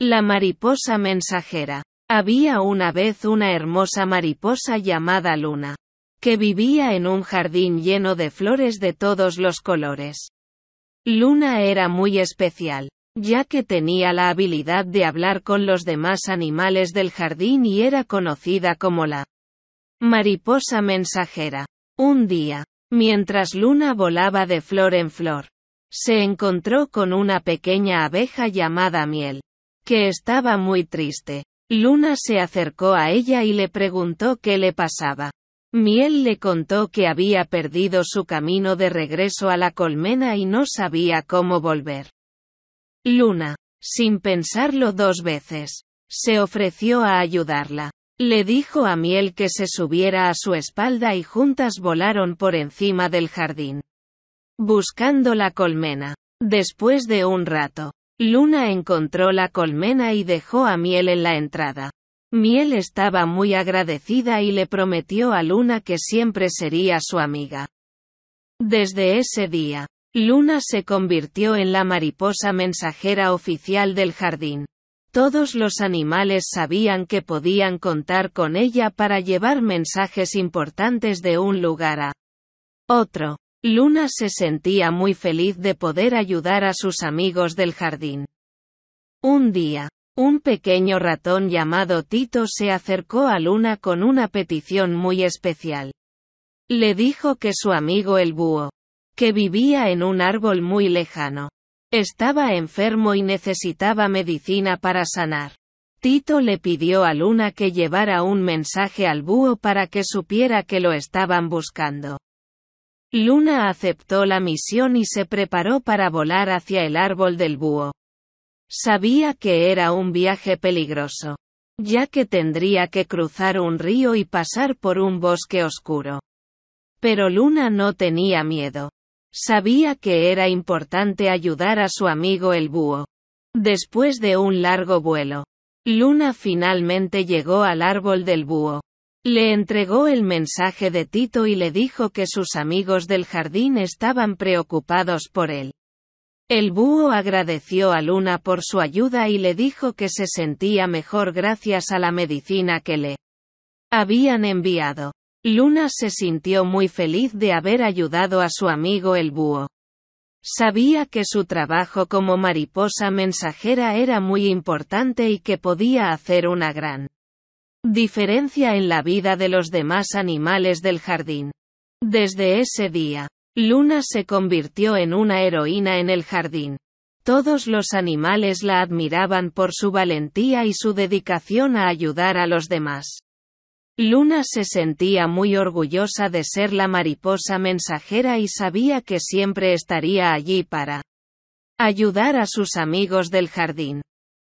La mariposa mensajera. Había una vez una hermosa mariposa llamada Luna, que vivía en un jardín lleno de flores de todos los colores. Luna era muy especial, ya que tenía la habilidad de hablar con los demás animales del jardín y era conocida como la mariposa mensajera. Un día, mientras Luna volaba de flor en flor, se encontró con una pequeña abeja llamada miel que estaba muy triste. Luna se acercó a ella y le preguntó qué le pasaba. Miel le contó que había perdido su camino de regreso a la colmena y no sabía cómo volver. Luna, sin pensarlo dos veces, se ofreció a ayudarla. Le dijo a Miel que se subiera a su espalda y juntas volaron por encima del jardín. Buscando la colmena. Después de un rato, Luna encontró la colmena y dejó a Miel en la entrada. Miel estaba muy agradecida y le prometió a Luna que siempre sería su amiga. Desde ese día, Luna se convirtió en la mariposa mensajera oficial del jardín. Todos los animales sabían que podían contar con ella para llevar mensajes importantes de un lugar a otro. Luna se sentía muy feliz de poder ayudar a sus amigos del jardín. Un día, un pequeño ratón llamado Tito se acercó a Luna con una petición muy especial. Le dijo que su amigo el búho, que vivía en un árbol muy lejano, estaba enfermo y necesitaba medicina para sanar. Tito le pidió a Luna que llevara un mensaje al búho para que supiera que lo estaban buscando. Luna aceptó la misión y se preparó para volar hacia el árbol del búho. Sabía que era un viaje peligroso, ya que tendría que cruzar un río y pasar por un bosque oscuro. Pero Luna no tenía miedo. Sabía que era importante ayudar a su amigo el búho. Después de un largo vuelo, Luna finalmente llegó al árbol del búho. Le entregó el mensaje de Tito y le dijo que sus amigos del jardín estaban preocupados por él. El búho agradeció a Luna por su ayuda y le dijo que se sentía mejor gracias a la medicina que le habían enviado. Luna se sintió muy feliz de haber ayudado a su amigo el búho. Sabía que su trabajo como mariposa mensajera era muy importante y que podía hacer una gran Diferencia en la vida de los demás animales del jardín. Desde ese día, Luna se convirtió en una heroína en el jardín. Todos los animales la admiraban por su valentía y su dedicación a ayudar a los demás. Luna se sentía muy orgullosa de ser la mariposa mensajera y sabía que siempre estaría allí para ayudar a sus amigos del jardín.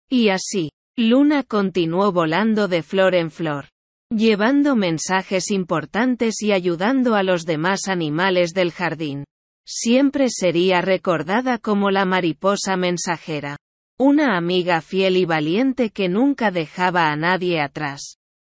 Y así, Luna continuó volando de flor en flor, llevando mensajes importantes y ayudando a los demás animales del jardín. Siempre sería recordada como la mariposa mensajera, una amiga fiel y valiente que nunca dejaba a nadie atrás.